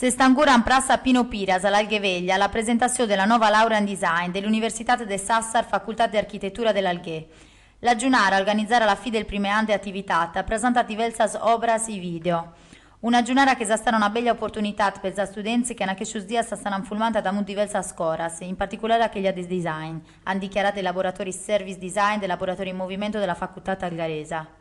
Se sta ancora in prassa a Pino Piras, all'Algheveglia, la presentazione della nuova laurea in design dell'Università de Sassar, Facoltà di Architettura dell'Alghe. La Giunara organizzerà la FI del primo anno di attività, ha presentato diverse obras e video. Una giornata che sarà una bella opportunità per gli studenti che hanno questi giorni saranno filmati da diverse scuole, in particolare quella di design, hanno dichiarato i laboratori service design del laboratorio in movimento della facoltà algaresa.